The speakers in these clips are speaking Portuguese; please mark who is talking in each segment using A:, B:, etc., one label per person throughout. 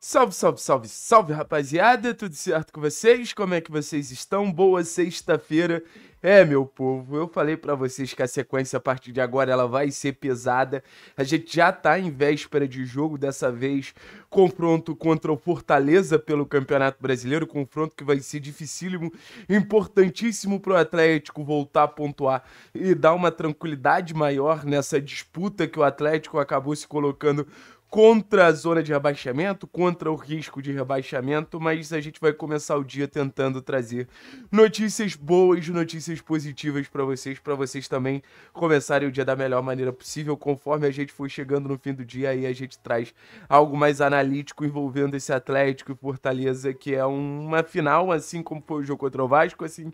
A: Salve, salve, salve, salve, rapaziada! Tudo certo com vocês? Como é que vocês estão? Boa sexta-feira! É, meu povo, eu falei para vocês que a sequência a partir de agora ela vai ser pesada. A gente já tá em véspera de jogo, dessa vez confronto contra o Fortaleza pelo Campeonato Brasileiro, confronto que vai ser dificílimo, importantíssimo pro Atlético voltar a pontuar e dar uma tranquilidade maior nessa disputa que o Atlético acabou se colocando contra a zona de rebaixamento, contra o risco de rebaixamento, mas a gente vai começar o dia tentando trazer notícias boas, notícias positivas para vocês, para vocês também começarem o dia da melhor maneira possível. Conforme a gente for chegando no fim do dia, aí a gente traz algo mais analítico envolvendo esse Atlético e Fortaleza, que é uma final, assim como foi o jogo contra o Vasco, assim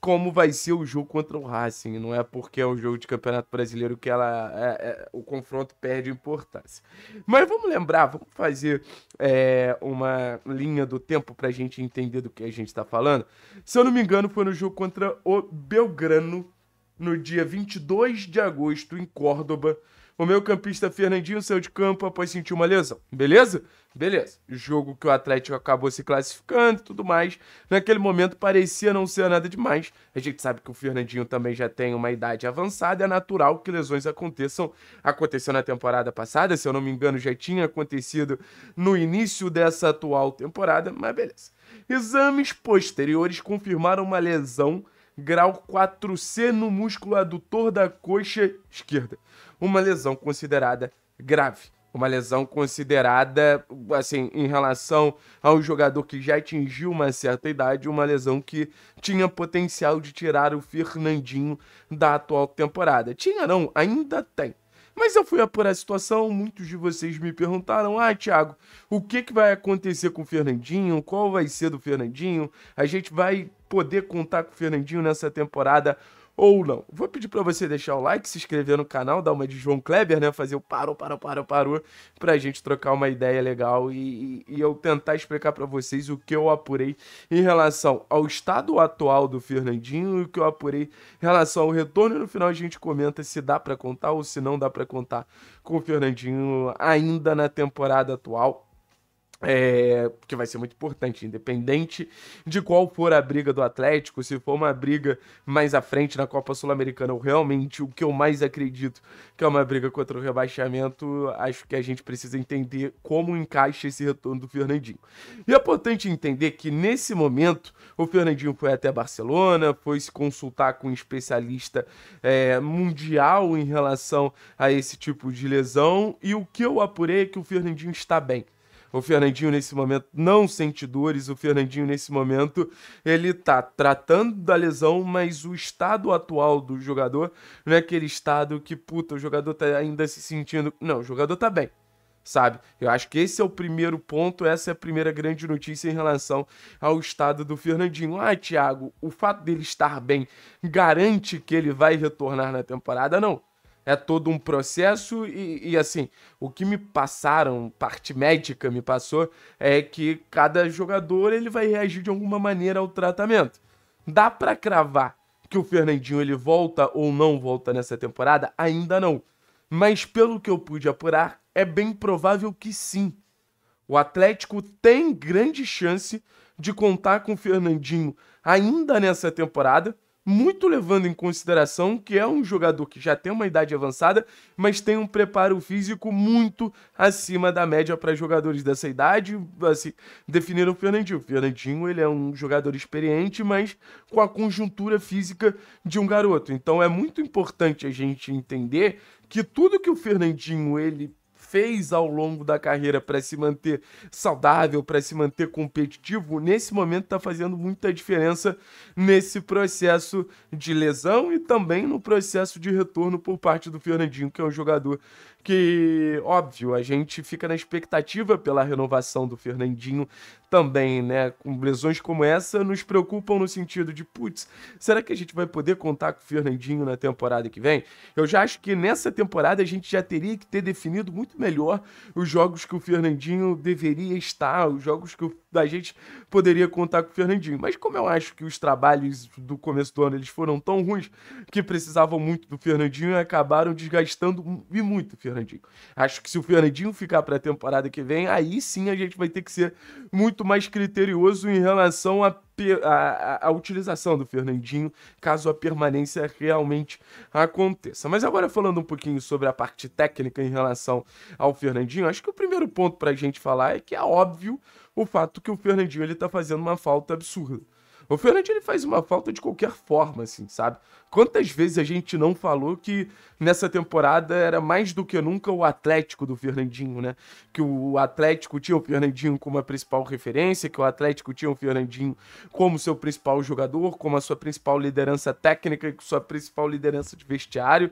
A: como vai ser o jogo contra o Racing. Não é porque é um jogo de campeonato brasileiro que ela, é, é, o confronto perde importância. Mas vamos lembrar, vamos fazer é, uma linha do tempo para a gente entender do que a gente está falando. Se eu não me engano, foi no jogo contra o Belgrano, no dia 22 de agosto, em Córdoba. O meu campista Fernandinho saiu de campo após sentir uma lesão. Beleza? Beleza. Jogo que o Atlético acabou se classificando e tudo mais. Naquele momento parecia não ser nada demais. A gente sabe que o Fernandinho também já tem uma idade avançada. É natural que lesões aconteçam. Aconteceu na temporada passada, se eu não me engano, já tinha acontecido no início dessa atual temporada, mas beleza. Exames posteriores confirmaram uma lesão grau 4C no músculo adutor da coxa esquerda uma lesão considerada grave. Uma lesão considerada, assim, em relação ao jogador que já atingiu uma certa idade, uma lesão que tinha potencial de tirar o Fernandinho da atual temporada. Tinha não, ainda tem. Mas eu fui apurar a situação, muitos de vocês me perguntaram: ah, Thiago, o que, que vai acontecer com o Fernandinho? Qual vai ser do Fernandinho? A gente vai poder contar com o Fernandinho nessa temporada ou não. Vou pedir para você deixar o like, se inscrever no canal, dar uma de João Kleber, né? Fazer o parou, parou, parou, parou, pra gente trocar uma ideia legal e, e eu tentar explicar para vocês o que eu apurei em relação ao estado atual do Fernandinho e o que eu apurei em relação ao retorno. E no final a gente comenta se dá para contar ou se não dá para contar com o Fernandinho ainda na temporada atual é, que vai ser muito importante, independente de qual for a briga do Atlético, se for uma briga mais à frente na Copa Sul-Americana, ou realmente o que eu mais acredito que é uma briga contra o rebaixamento, acho que a gente precisa entender como encaixa esse retorno do Fernandinho. E é importante entender que nesse momento o Fernandinho foi até Barcelona, foi se consultar com um especialista é, mundial em relação a esse tipo de lesão, e o que eu apurei é que o Fernandinho está bem. O Fernandinho, nesse momento, não sente dores. O Fernandinho, nesse momento, ele tá tratando da lesão, mas o estado atual do jogador não é aquele estado que, puta, o jogador tá ainda se sentindo. Não, o jogador tá bem sabe? Eu acho que esse é o primeiro ponto, essa é a primeira grande notícia em relação ao estado do Fernandinho. Ah, Thiago, o fato dele estar bem garante que ele vai retornar na temporada? Não é todo um processo e, e, assim, o que me passaram, parte médica me passou, é que cada jogador ele vai reagir de alguma maneira ao tratamento. Dá para cravar que o Fernandinho ele volta ou não volta nessa temporada? Ainda não. Mas pelo que eu pude apurar, é bem provável que sim. O Atlético tem grande chance de contar com o Fernandinho ainda nessa temporada muito levando em consideração que é um jogador que já tem uma idade avançada, mas tem um preparo físico muito acima da média para jogadores dessa idade. Assim, definiram o Fernandinho. O Fernandinho ele é um jogador experiente, mas com a conjuntura física de um garoto. Então é muito importante a gente entender que tudo que o Fernandinho ele fez ao longo da carreira para se manter saudável, para se manter competitivo, nesse momento está fazendo muita diferença nesse processo de lesão e também no processo de retorno por parte do Fernandinho, que é um jogador que, óbvio, a gente fica na expectativa pela renovação do Fernandinho também, né? Com lesões como essa, nos preocupam no sentido de, putz, será que a gente vai poder contar com o Fernandinho na temporada que vem? Eu já acho que nessa temporada a gente já teria que ter definido muito melhor os jogos que o Fernandinho deveria estar, os jogos que a gente poderia contar com o Fernandinho. Mas como eu acho que os trabalhos do começo do ano eles foram tão ruins que precisavam muito do Fernandinho e acabaram desgastando e muito o Fernandinho. Acho que se o Fernandinho ficar para a temporada que vem, aí sim a gente vai ter que ser muito mais criterioso em relação à a, a, utilização do Fernandinho, caso a permanência realmente aconteça. Mas agora falando um pouquinho sobre a parte técnica em relação ao Fernandinho, acho que o primeiro ponto para a gente falar é que é óbvio o fato que o Fernandinho ele está fazendo uma falta absurda. O Fernandinho ele faz uma falta de qualquer forma, assim, sabe? Quantas vezes a gente não falou que nessa temporada era mais do que nunca o Atlético do Fernandinho, né? Que o Atlético tinha o Fernandinho como a principal referência, que o Atlético tinha o Fernandinho como seu principal jogador, como a sua principal liderança técnica, sua principal liderança de vestiário.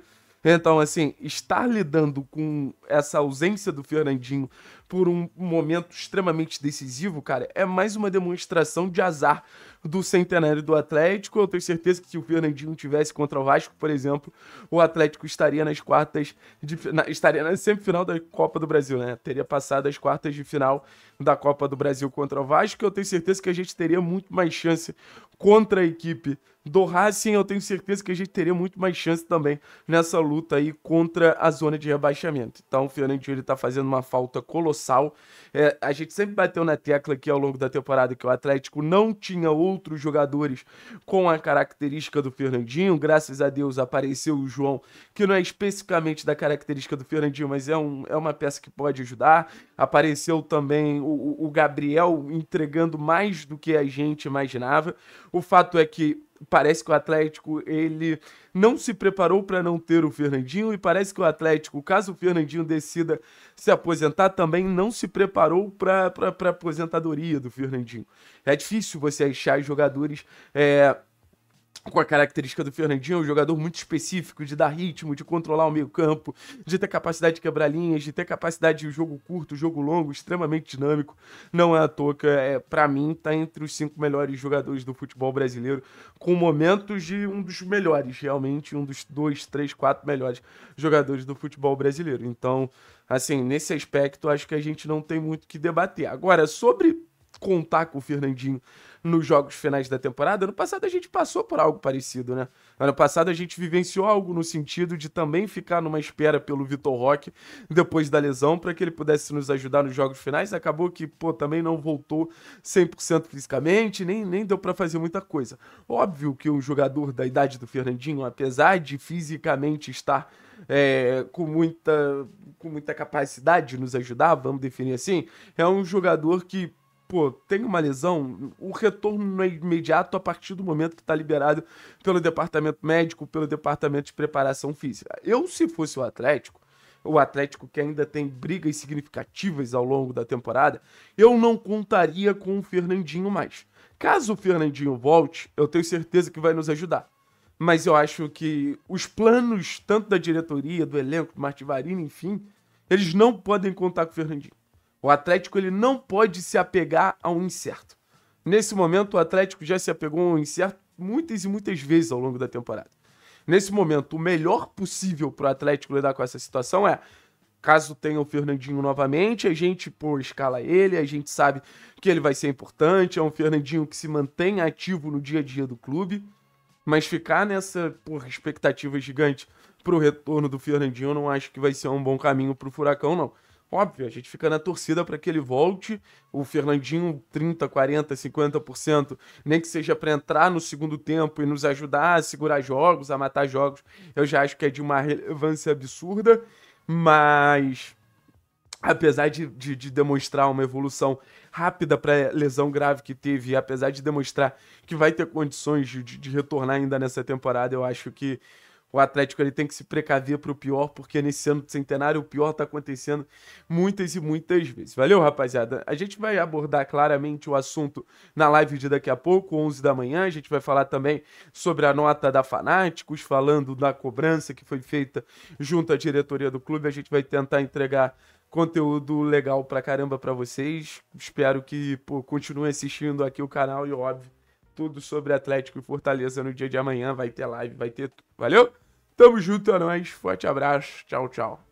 A: Então, assim, estar lidando com essa ausência do Fernandinho por um momento extremamente decisivo, cara, é mais uma demonstração de azar do centenário do Atlético. Eu tenho certeza que se o Fernandinho tivesse contra o Vasco, por exemplo, o Atlético estaria nas quartas de na, estaria na semifinal da Copa do Brasil, né? Teria passado as quartas de final da Copa do Brasil contra o Vasco. Eu tenho certeza que a gente teria muito mais chance contra a equipe do Racing, eu tenho certeza que a gente teria muito mais chance também nessa luta aí contra a zona de rebaixamento. Então, o Fernandinho ele tá fazendo uma falta colossal colossal. É, a gente sempre bateu na tecla aqui ao longo da temporada que o Atlético não tinha outros jogadores com a característica do Fernandinho. Graças a Deus apareceu o João, que não é especificamente da característica do Fernandinho, mas é, um, é uma peça que pode ajudar. Apareceu também o, o Gabriel entregando mais do que a gente imaginava. O fato é que parece que o Atlético ele não se preparou para não ter o Fernandinho e parece que o Atlético, caso o Fernandinho decida se aposentar, também não se preparou para a aposentadoria do Fernandinho. É difícil você achar jogadores é, com a característica do Fernandinho, é um jogador muito específico de dar ritmo, de controlar o meio-campo, de ter capacidade de quebrar linhas, de ter capacidade de jogo curto, jogo longo, extremamente dinâmico. Não é à toa que, é, para mim, tá entre os cinco melhores jogadores do futebol brasileiro, com momentos de um dos melhores, realmente, um dos dois, três, quatro melhores jogadores do futebol brasileiro. Então, assim, nesse aspecto, acho que a gente não tem muito o que debater. Agora, sobre contar com o Fernandinho nos jogos finais da temporada. Ano passado a gente passou por algo parecido, né? Ano passado a gente vivenciou algo no sentido de também ficar numa espera pelo Vitor Roque depois da lesão para que ele pudesse nos ajudar nos jogos finais. Acabou que, pô, também não voltou 100% fisicamente, nem, nem deu para fazer muita coisa. Óbvio que um jogador da idade do Fernandinho, apesar de fisicamente estar é, com, muita, com muita capacidade, nos ajudar, vamos definir assim, é um jogador que pô, tem uma lesão, o retorno não é imediato a partir do momento que está liberado pelo departamento médico, pelo departamento de preparação física. Eu, se fosse o Atlético, o Atlético que ainda tem brigas significativas ao longo da temporada, eu não contaria com o Fernandinho mais. Caso o Fernandinho volte, eu tenho certeza que vai nos ajudar. Mas eu acho que os planos, tanto da diretoria, do elenco, do Martivarini, enfim, eles não podem contar com o Fernandinho. O Atlético ele não pode se apegar ao incerto. Nesse momento, o Atlético já se apegou ao incerto muitas e muitas vezes ao longo da temporada. Nesse momento, o melhor possível para o Atlético lidar com essa situação é caso tenha o Fernandinho novamente, a gente pô, escala ele, a gente sabe que ele vai ser importante, é um Fernandinho que se mantém ativo no dia a dia do clube, mas ficar nessa pô, expectativa gigante para o retorno do Fernandinho, eu não acho que vai ser um bom caminho para o Furacão, não. Óbvio, a gente fica na torcida para que ele volte. O Fernandinho, 30%, 40%, 50%, nem que seja para entrar no segundo tempo e nos ajudar a segurar jogos, a matar jogos, eu já acho que é de uma relevância absurda. Mas, apesar de, de, de demonstrar uma evolução rápida para lesão grave que teve, apesar de demonstrar que vai ter condições de, de retornar ainda nessa temporada, eu acho que o Atlético ele tem que se precaver para o pior, porque nesse ano do centenário o pior está acontecendo muitas e muitas vezes. Valeu, rapaziada? A gente vai abordar claramente o assunto na live de daqui a pouco, 11 da manhã. A gente vai falar também sobre a nota da Fanáticos, falando da cobrança que foi feita junto à diretoria do clube. A gente vai tentar entregar conteúdo legal para caramba para vocês. Espero que pô, assistindo aqui o canal e, óbvio, tudo sobre Atlético e Fortaleza no dia de amanhã. Vai ter live, vai ter tudo. Valeu? Tamo junto, é nóis. Forte abraço. Tchau, tchau.